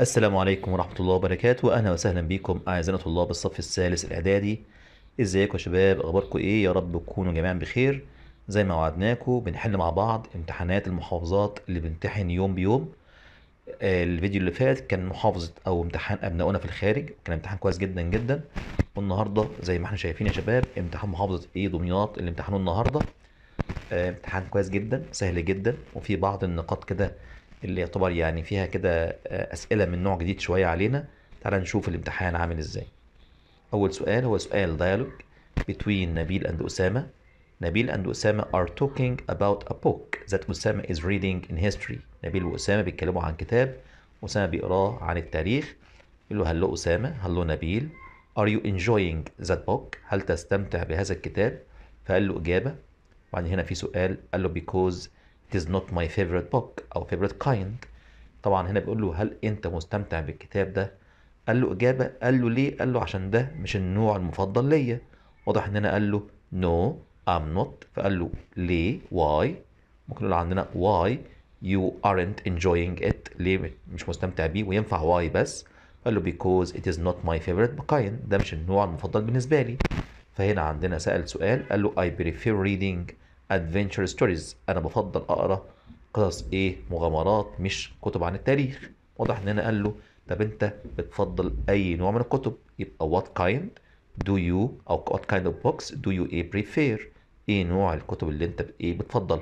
السلام عليكم ورحمة الله وبركاته وأهلا وسهلا بكم أعزائنا طلاب الصف الثالث الإعدادي إزيكم يا شباب أخباركم إيه يا رب تكونوا جميعا بخير زي ما وعدناكم بنحل مع بعض امتحانات المحافظات اللي بنمتحن يوم بيوم الفيديو اللي فات كان محافظة أو امتحان أبنائنا في الخارج كان امتحان كويس جدا جدا والنهاردة زي ما احنا شايفين يا شباب امتحان محافظة إيه دمياط اللي امتحانوه النهاردة امتحان كويس جدا سهل جدا وفي بعض النقاط كده اللي يعتبر يعني فيها كده آه، اسئله من نوع جديد شويه علينا تعال نشوف الامتحان عامل ازاي اول سؤال هو سؤال دايلوج between نبيل اند اسامه نبيل اند اسامه are talking about a book that اسامه is reading in history نبيل واسامه بيتكلموا عن كتاب اسامه بيقراه عن التاريخ يقول له هلو اسامه هلو نبيل are you enjoying that book هل تستمتع بهذا الكتاب فقال له اجابه وبعدين هنا في سؤال قال له because it is not my favorite book أو favorite kind طبعا هنا بيقول له هل أنت مستمتع بالكتاب ده؟ قال له إجابة قال له ليه؟ قال له عشان ده مش النوع المفضل ليا واضح إن هنا قال له no I'm not فقال له ليه؟ why؟ ممكن نقول عندنا why you aren't enjoying it ليه مش مستمتع بيه وينفع why بس قال له because it is not my favorite kind ده مش النوع المفضل بالنسبة لي فهنا عندنا سأل سؤال قال له I prefer reading ادفنتشر ستوريز انا بفضل اقرا قصص ايه مغامرات مش كتب عن التاريخ واضح ان انا قال له طب انت بتفضل اي نوع من الكتب يبقى what kind do you او what kind of books do you ايه prefer ايه نوع الكتب اللي انت ايه بتفضل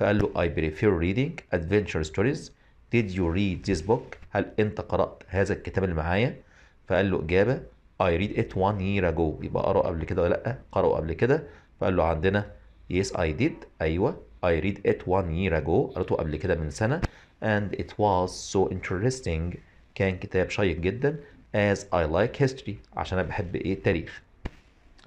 فقال له I prefer reading adventure stories did you read this book هل انت قرأت هذا الكتاب اللي معايا فقال له اجابة I read it one year ago يبقى قرأه قبل كده ولا لا قرأه قبل كده فقال له عندنا Yes I did أيوة I read it one year ago قرأته قبل كده من سنة and it was so interesting كان كتاب شيق جدا as I like history عشان أنا بحب إيه التاريخ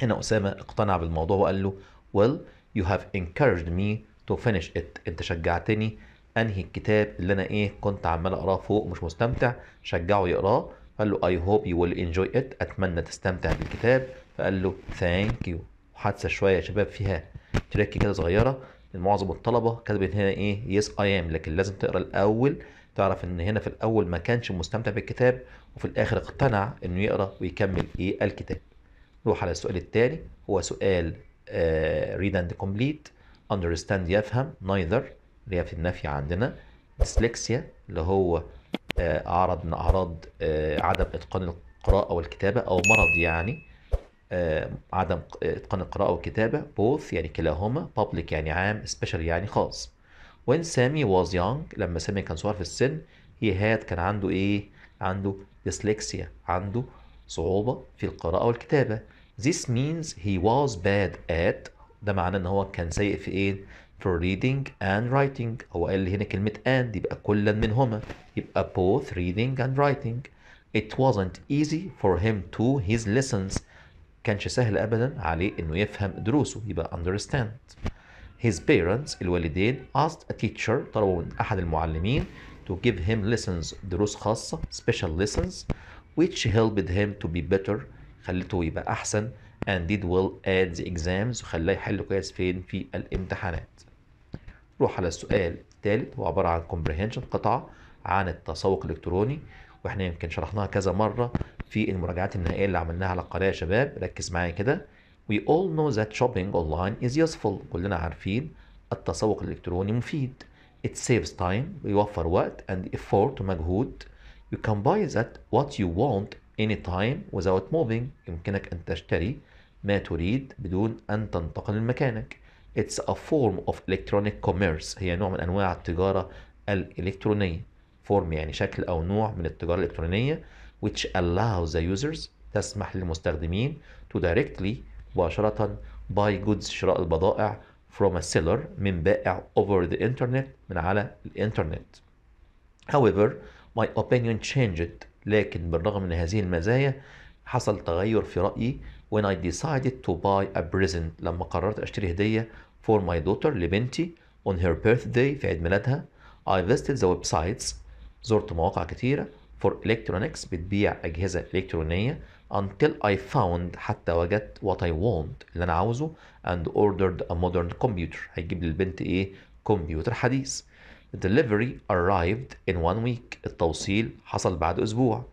هنا أسامة اقتنع بالموضوع وقال له well you have encouraged me to finish it أنت شجعتني أنهي الكتاب اللي أنا إيه كنت عمال أقراه فوق مش مستمتع شجعه يقراه قال له I hope you will enjoy it أتمنى تستمتع بالكتاب فقال له thank you حادثة شوية يا شباب فيها تريك كده صغيره معظم الطلبه كاتبين هنا ايه يس اي ام لكن لازم تقرا الاول تعرف ان هنا في الاول ما كانش مستمتع بالكتاب وفي الاخر اقتنع انه يقرا ويكمل ايه الكتاب نروح على السؤال الثاني هو سؤال ريد اند كومبليت اندرستاند يفهم نايذر اللي هي في النفي عندنا ديسلكسيا اللي هو آه، اعراض من اعراض آه، عدم اتقان القراءه والكتابه او مرض يعني آه، عدم آه، اتقان القراءه والكتابه both يعني كلاهما public يعني عام special يعني خاص when سامي was young لما سامي كان صغير في السن he had كان عنده ايه عنده dyslexia عنده صعوبه في القراءه والكتابه this means he was bad at ده معناه ان هو كان سيء في ايه for reading and writing هو قال هنا كلمة and يبقى كلا منهما يبقى both reading and writing it wasn't easy for him to his lessons كانش سهل ابدا عليه انه يفهم دروسه يبقى understand his parents الوالدين asked a teacher طلبوا من احد المعلمين to give him lessons دروس خاصه special lessons which helped him to be better خلته يبقى احسن and did well at the exams وخلاه يحل كويس فين في الامتحانات روح على السؤال الثالث هو عباره عن comprehension قطعه عن التسوق الالكتروني واحنا يمكن شرحناها كذا مره في المراجعات النهائية اللي عملناها على القناة يا شباب ركز معايا كده We all know that shopping online is useful كلنا عارفين التسوق الإلكتروني مفيد It saves time بيوفر وقت and effort ومجهود You can buy that what you want anytime without moving يمكنك أن تشتري ما تريد بدون أن تنتقل من مكانك It's a form of electronic commerce هي نوع من أنواع التجارة الإلكترونية فورم يعني شكل أو نوع من التجارة الإلكترونية which allows the users تسمح للمستخدمين to directly مباشرة buy goods شراء البضائع from a seller من بائع over the internet من على الانترنت however my opinion changed لكن بالرغم من هذه المزايا حصل تغير في رأيي when I decided to buy a present لما قررت أشتري هدية for my daughter لبنتي on her birthday في عيد ميلادها I visited the websites زرت مواقع كثيرة for electronics بتبيع أجهزة إلكترونية until I found حتى وجدت what I want اللي أنا عاوزه and ordered a modern computer هيجيب للبنت إيه كمبيوتر حديث delivery arrived in one week التوصيل حصل بعد أسبوع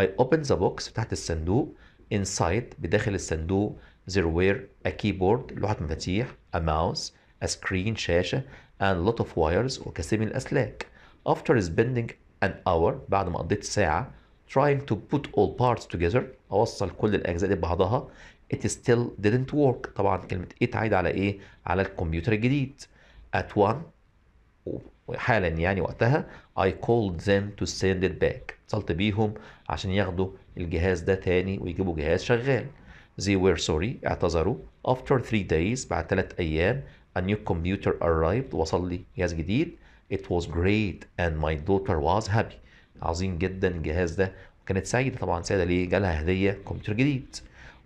I opened the box فتحت الصندوق inside بداخل الصندوق there were a keyboard لوحة مفاتيح a mouse a screen شاشة and lot of wires وكثير من الأسلاك after spending an hour بعد ما قضيت ساعة trying to put all parts together أوصل كل الأجزاء دي ببعضها it still didn't work طبعا كلمة it عايدة على إيه؟ على الكمبيوتر الجديد at one حالا يعني وقتها I called them to send it back اتصلت بيهم عشان ياخدوا الجهاز ده تاني ويجيبوا جهاز شغال they were sorry اعتذروا after three days بعد ثلاث أيام a new computer arrived وصل لي جهاز جديد it was great and my daughter was happy عظيم جدا الجهاز ده وكانت سعيده طبعا سعيده ليه جالها هديه كمبيوتر جديد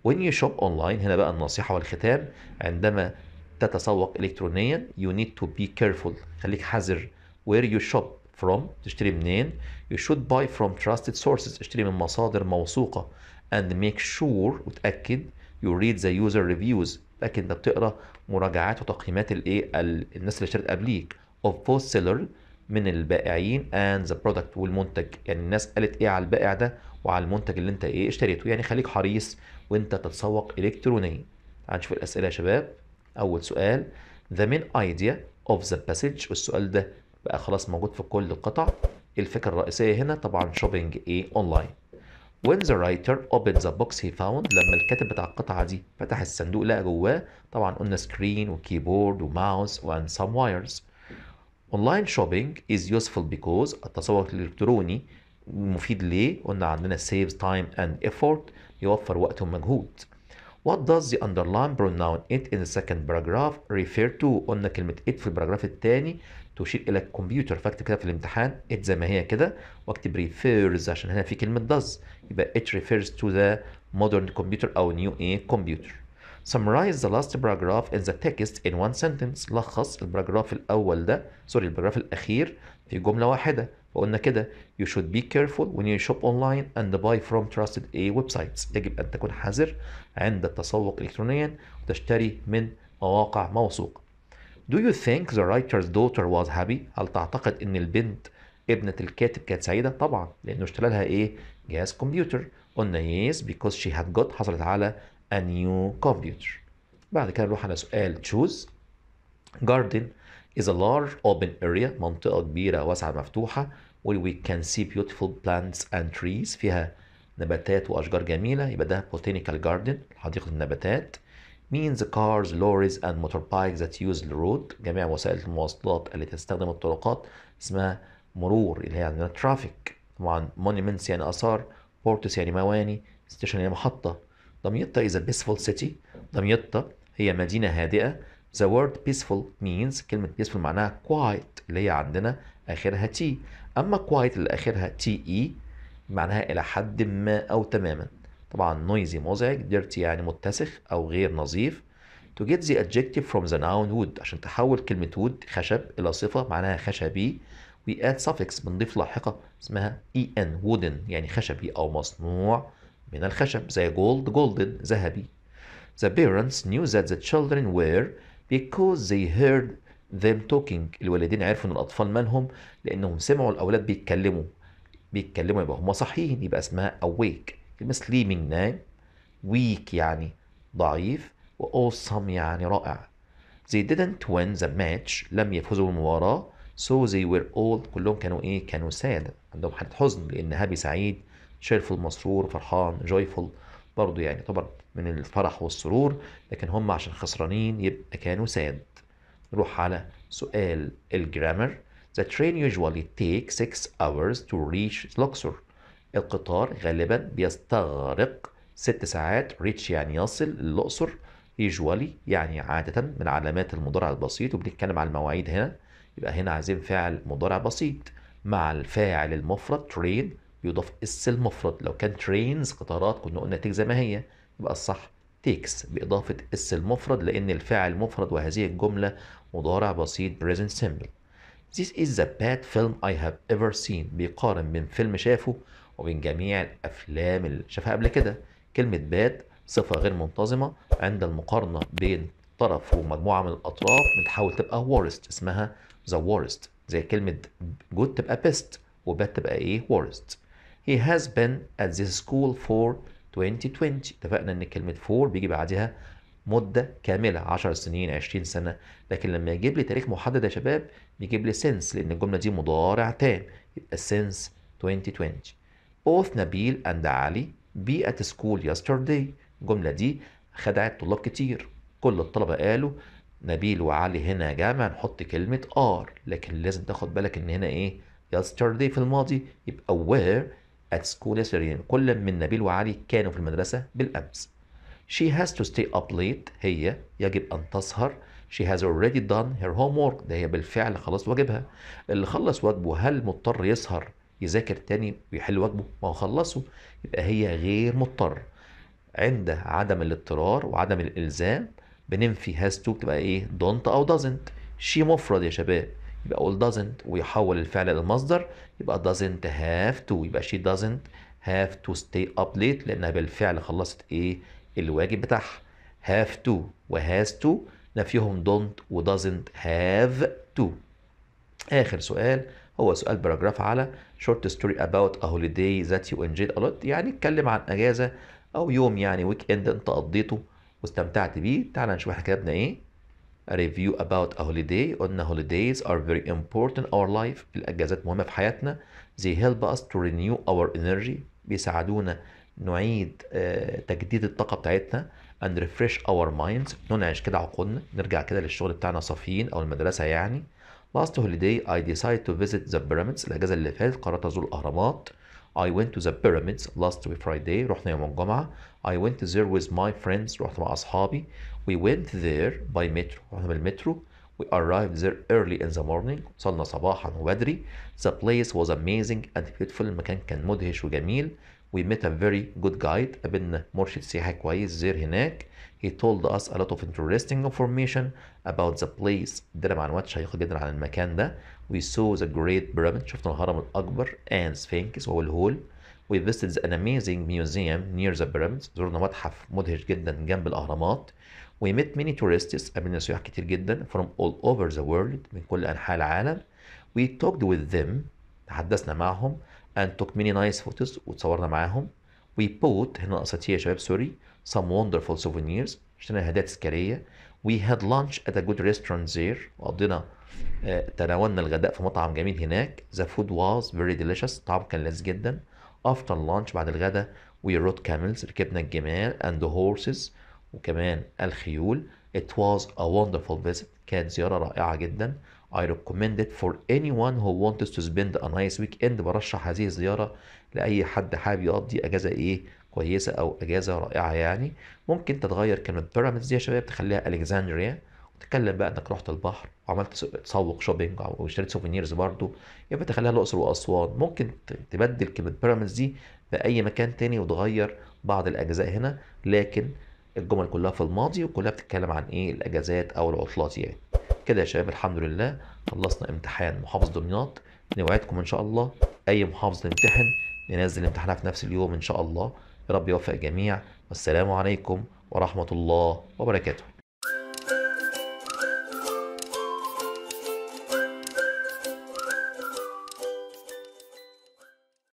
when you shop online هنا بقى النصيحه والختام عندما تتسوق الكترونيا you need to be careful خليك حذر where you shop from تشتري منين you should buy from trusted sources اشتري من مصادر موثوقه and make sure وتأكد you read the user reviews تأكد انت بتقرا مراجعات وتقييمات الايه الناس اللي اشترت قبليك of both seller من البائعين and the product والمنتج يعني الناس قالت ايه على البائع ده وعلى المنتج اللي انت ايه اشتريته يعني خليك حريص وانت تتسوق الكترونيا هنشوف الاسئله يا شباب اول سؤال the main idea of the passage والسؤال ده بقى خلاص موجود في كل القطع الفكره الرئيسيه هنا طبعا shopping ايه اونلاين when the writer opened the box he found لما الكاتب بتاع القطعه دي فتح الصندوق لقى جواه طبعا قلنا سكرين وكيبورد وماوس and some wires اونلاين شوبينج از يوسفول بيكوز التسوق الالكتروني مفيد ليه قلنا عندنا saves time and effort يوفر وقت ومجهود What does the underlying pronoun it in the second paragraph refer to قلنا كلمة it في البراجراف الثاني تشير إلى الكمبيوتر فاكتب كده في الامتحان it زي ما هي كده واكتب refers عشان هنا في كلمة does يبقى it refers to the modern computer أو new a computer summarize the last paragraph in the text in one sentence لخص البراجراف الأول ده سوري البراجراف الأخير في جملة واحدة وقلنا كده you should be careful when you shop online and buy from trusted A websites يجب أن تكون حذر عند التسوق إلكترونيا وتشتري من مواقع موثوق Do you think the writer's daughter was happy؟ هل تعتقد إن البنت ابنة الكاتب كانت سعيدة؟ طبعا لأنه اشترى لها إيه؟ جهاز كمبيوتر قلنا yes because she had got حصلت على a new computer بعد كده نروح على سؤال choose garden is a large open area منطقة كبيرة واسعة مفتوحة where we can see beautiful plants and trees فيها نباتات وأشجار جميلة يبقى ده botanical garden حديقة النباتات means cars, lorries and motorbikes that use the road جميع وسائل المواصلات التي تستخدم الطرقات اسمها مرور اللي هي عندنا traffic طبعا monuments يعني آثار ports يعني مواني station يعني محطة دمياط is a peaceful city دمياط هي مدينة هادئة The word peaceful means كلمة peaceful معناها quiet اللي هي عندنا آخرها T أما quiet اللي آخرها TE معناها إلى حد ما أو تماما طبعا noisy مزعج dirty يعني متسخ أو غير نظيف To get the adjective from the noun wood عشان تحول كلمة wood خشب إلى صفة معناها خشبي We add suffix بنضيف لاحقة اسمها en wooden يعني خشبي أو مصنوع من الخشب زي gold golden ذهبي The parents knew that the children were because they heard them talking الوالدين عرفوا ان الاطفال مالهم لانهم سمعوا الاولاد بيتكلموا بيتكلموا يبقى هم صحيين يبقى اسمها awake كلمه sleeping نايم weak يعني ضعيف و awesome يعني رائع they didn't win the match لم يفوزوا بالمباراة so they were all كلهم كانوا ايه كانوا sad عندهم حالة حزن لان هابي سعيد شيرفول مسرور فرحان جويفول برضه يعني طبعا من الفرح والسرور لكن هم عشان خسرانين يبقى كانوا ساد نروح على سؤال الجرامر The train usually takes 6 hours to reach Luxor القطار غالبا بيستغرق 6 ساعات reach يعني يصل للأقصر usually يعني عادة من علامات المضارع البسيط وبنتكلم على المواعيد هنا يبقى هنا عايزين فعل مضارع بسيط مع الفاعل المفرد train بيضاف اس المفرد لو كان ترينز قطارات كنا قلنا تيك زي ما هي يبقى الصح تيكس بإضافة اس المفرد لأن الفاعل مفرد وهذه الجملة مضارع بسيط present simple This is the bad film I have ever seen بيقارن بين فيلم شافه وبين جميع الأفلام اللي شافها قبل كده كلمة باد صفة غير منتظمة عند المقارنة بين طرف ومجموعة من الأطراف بتحاول تبقى worst اسمها the worst زي كلمة good تبقى best وباد تبقى ايه worst he has been at this school for 2020 اتفقنا ان كلمة for بيجي بعدها مدة كاملة 10 سنين 20 سنة لكن لما يجيب لي تاريخ محدد يا شباب بيجيب لي since لأن الجملة دي مضارع تام يبقى since 2020 both نبيل and علي be at school yesterday الجملة دي خدعت طلاب كتير كل الطلبة قالوا نبيل وعلي هنا يا جماعة نحط كلمة are لكن لازم تاخد بالك إن هنا إيه yesterday في الماضي يبقى وير at school yesterday كل من نبيل وعلي كانوا في المدرسة بالأمس She has to stay up late هي يجب أن تسهر She has already done her homework ده هي بالفعل خلص واجبها اللي خلص واجبه هل مضطر يسهر يذاكر تاني ويحل واجبه ما هو خلصه يبقى هي غير مضطر عند عدم الاضطرار وعدم الالزام بننفي has to بتبقى ايه don't او doesn't she مفرد يا شباب يبقى اقول doesn't ويحول الفعل للمصدر يبقى doesn't have to يبقى she doesn't have to stay up late لانها بالفعل خلصت ايه الواجب بتاعها have to و has to نفيهم don't و doesn't have to اخر سؤال هو سؤال باراجراف على short story about a holiday that you enjoyed a lot يعني اتكلم عن اجازه او يوم يعني ويك اند انت قضيته واستمتعت بيه تعال نشوف احنا كتبنا ايه review about a holiday قلنا holidays are very important in our life الأجازات مهمة في حياتنا they help us to renew our energy بيساعدونا نعيد تجديد الطاقة بتاعتنا and refresh our minds ننعش كده عقولنا نرجع كده للشغل بتاعنا صافيين أو المدرسة يعني last holiday I decided to visit the pyramids الأجازة اللي فاتت قررت أزور الأهرامات I went to the pyramids last Friday رحنا يوم الجمعة I went there with my friends رحت مع أصحابي We went there by metro وعمل المترو We arrived there early in the morning وصلنا صباحا وبدري The place was amazing and beautiful المكان كان مدهش وجميل We met a very good guide قابلنا مرشد سياحي كويس there هناك He told us a lot of interesting information about the place ادانا معلومات شيقة جدا عن المكان ده We saw the great pyramid شفنا الهرم الأكبر and sphinx وهو الهول We visited an amazing museum near the pyramids زرنا متحف مدهش جدا جنب الأهرامات we met many tourists قابلنا سياح كتير جدا from all over the world من كل أنحاء العالم We talked with them تحدثنا معهم and took many nice photos وتصورنا معاهم We bought هنا قصتي يا شباب سوري some wonderful souvenirs اشترينا هدايا تذكارية We had lunch at a good restaurant there وقضينا تناولنا الغداء في مطعم جميل هناك The food was very delicious الطعام كان لذيذ جدا After lunch بعد الغداء we rode camels ركبنا الجمال and the horses وكمان الخيول It was a wonderful visit كانت زيارة رائعة جدا I recommend it for anyone who wants to spend a nice weekend برشح هذه الزيارة لأي حد حابب يقضي أجازة إيه كويسة أو أجازة رائعة يعني ممكن تتغير كلمة بيراميدز دي يا شباب تخليها ألكساندريا وتتكلم بقى إنك رحت البحر وعملت تسوق شوبينج واشتريت سوفينيرز برضو يبقى تخليها الأقصر وأسوان ممكن تبدل كلمة بيراميدز دي بأي مكان تاني وتغير بعض الأجزاء هنا لكن الجمل كلها في الماضي وكلها بتتكلم عن ايه الاجازات او العطلات يعني كده يا شباب الحمد لله خلصنا امتحان محافظ دمياط نوعدكم ان شاء الله اي محافظ نمتحن ننزل امتحانها في نفس اليوم ان شاء الله يا رب يوفق الجميع والسلام عليكم ورحمه الله وبركاته